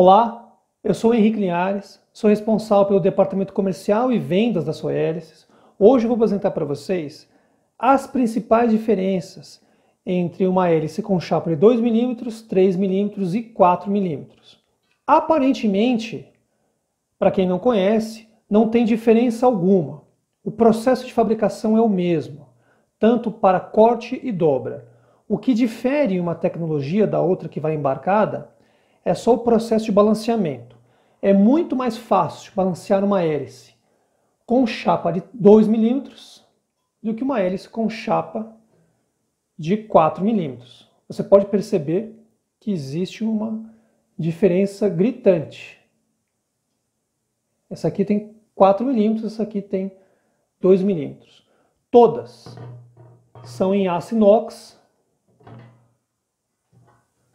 Olá, eu sou Henrique Linhares, sou responsável pelo Departamento Comercial e Vendas da Soelis. Hoje eu vou apresentar para vocês as principais diferenças entre uma hélice com chapa de 2 mm, 3 mm e 4 mm. Aparentemente, para quem não conhece, não tem diferença alguma. O processo de fabricação é o mesmo, tanto para corte e dobra. O que difere uma tecnologia da outra que vai embarcada é só o processo de balanceamento. É muito mais fácil balancear uma hélice com chapa de 2 milímetros do que uma hélice com chapa de 4 milímetros. Você pode perceber que existe uma diferença gritante. Essa aqui tem 4 milímetros, essa aqui tem 2 milímetros. Todas são em aço inox,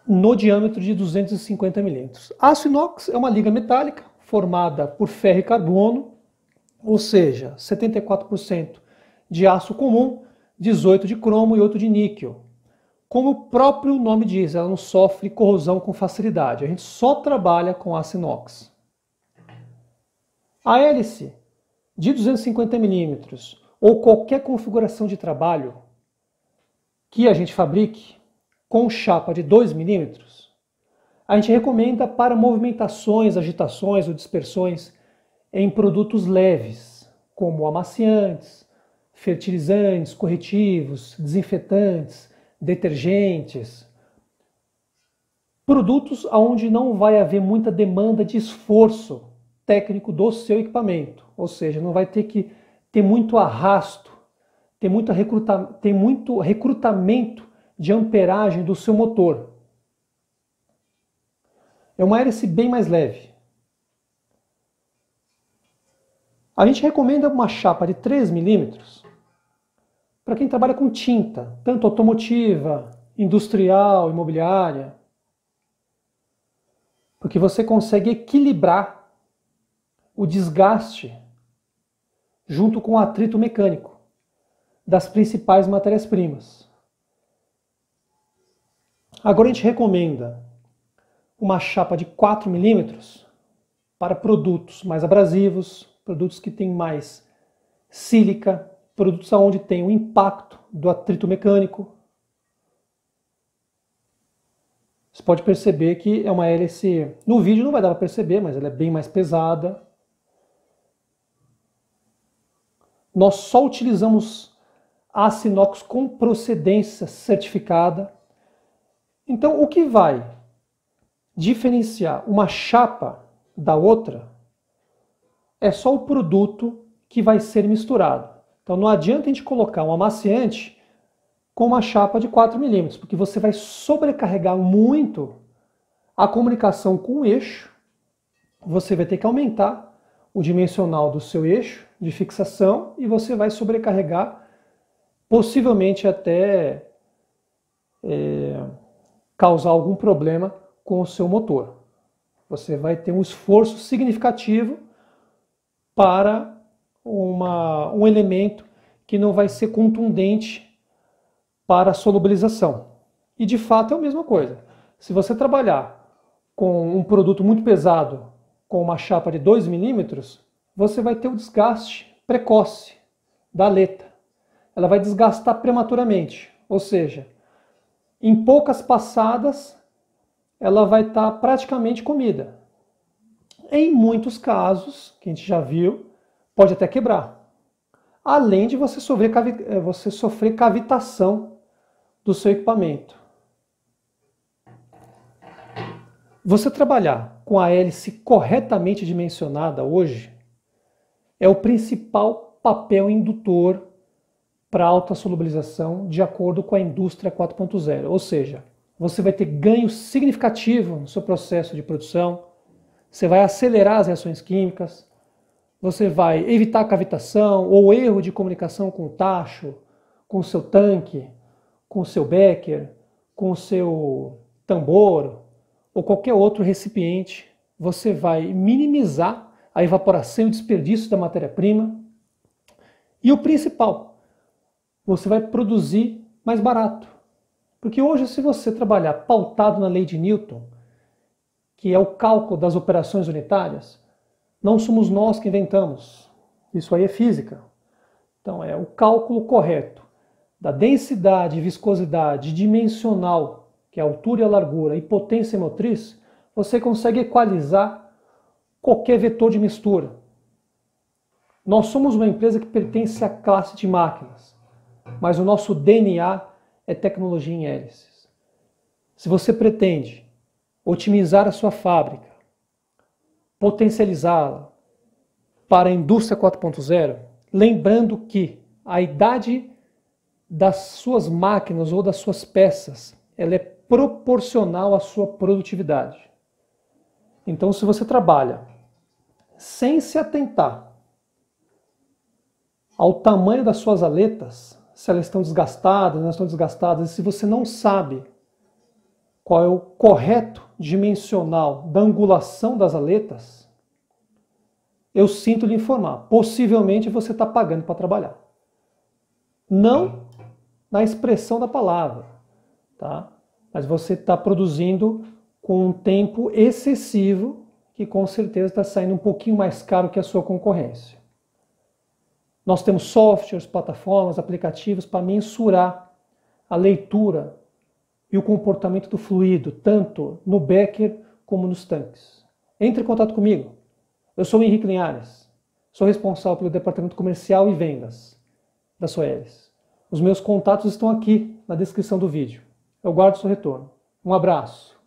no diâmetro de 250 milímetros. Aço inox é uma liga metálica formada por ferro e carbono, ou seja, 74% de aço comum, 18% de cromo e 8% de níquel. Como o próprio nome diz, ela não sofre corrosão com facilidade. A gente só trabalha com aço inox. A hélice de 250 milímetros ou qualquer configuração de trabalho que a gente fabrique com chapa de 2 milímetros, a gente recomenda para movimentações, agitações ou dispersões em produtos leves, como amaciantes, fertilizantes, corretivos, desinfetantes, detergentes. Produtos onde não vai haver muita demanda de esforço técnico do seu equipamento, ou seja, não vai ter que ter muito arrasto, ter muito, recruta, ter muito recrutamento de amperagem do seu motor. É uma hélice bem mais leve. A gente recomenda uma chapa de 3 milímetros para quem trabalha com tinta, tanto automotiva, industrial, imobiliária, porque você consegue equilibrar o desgaste junto com o atrito mecânico das principais matérias-primas. Agora a gente recomenda uma chapa de 4 milímetros para produtos mais abrasivos, produtos que têm mais sílica, produtos onde tem o impacto do atrito mecânico. Você pode perceber que é uma hélice, no vídeo não vai dar para perceber, mas ela é bem mais pesada. Nós só utilizamos a inox com procedência certificada. Então, o que vai diferenciar uma chapa da outra é só o produto que vai ser misturado. Então, não adianta a gente colocar um amaciante com uma chapa de 4 milímetros, porque você vai sobrecarregar muito a comunicação com o eixo. Você vai ter que aumentar o dimensional do seu eixo de fixação e você vai sobrecarregar possivelmente até é, causar algum problema com o seu motor. Você vai ter um esforço significativo para uma, um elemento que não vai ser contundente para a solubilização. E de fato é a mesma coisa. Se você trabalhar com um produto muito pesado, com uma chapa de 2 milímetros, você vai ter o um desgaste precoce da aleta. Ela vai desgastar prematuramente, ou seja, em poucas passadas, ela vai estar tá praticamente comida. Em muitos casos, que a gente já viu, pode até quebrar. Além de você sofrer, eh, você sofrer cavitação do seu equipamento. Você trabalhar com a hélice corretamente dimensionada hoje é o principal papel indutor para alta solubilização de acordo com a indústria 4.0. Ou seja, você vai ter ganho significativo no seu processo de produção, você vai acelerar as reações químicas, você vai evitar cavitação ou erro de comunicação com o tacho, com o seu tanque, com o seu becker, com o seu tambor ou qualquer outro recipiente. Você vai minimizar a evaporação e o desperdício da matéria-prima. E o principal, você vai produzir mais barato. Porque hoje, se você trabalhar pautado na lei de Newton, que é o cálculo das operações unitárias, não somos nós que inventamos. Isso aí é física. Então, é o cálculo correto da densidade, viscosidade dimensional, que é a altura e a largura, e potência motriz, você consegue equalizar qualquer vetor de mistura. Nós somos uma empresa que pertence à classe de máquinas mas o nosso DNA é tecnologia em hélices. Se você pretende otimizar a sua fábrica, potencializá-la para a indústria 4.0, lembrando que a idade das suas máquinas ou das suas peças, ela é proporcional à sua produtividade. Então, se você trabalha sem se atentar ao tamanho das suas aletas, se elas estão desgastadas, não estão desgastadas, se você não sabe qual é o correto dimensional da angulação das aletas, eu sinto lhe informar, possivelmente você está pagando para trabalhar. Não na expressão da palavra, tá? mas você está produzindo com um tempo excessivo que com certeza está saindo um pouquinho mais caro que a sua concorrência. Nós temos softwares, plataformas, aplicativos para mensurar a leitura e o comportamento do fluido, tanto no becker como nos tanques. Entre em contato comigo. Eu sou o Henrique Linhares, sou responsável pelo Departamento Comercial e Vendas da Soeres. Os meus contatos estão aqui na descrição do vídeo. Eu guardo seu retorno. Um abraço.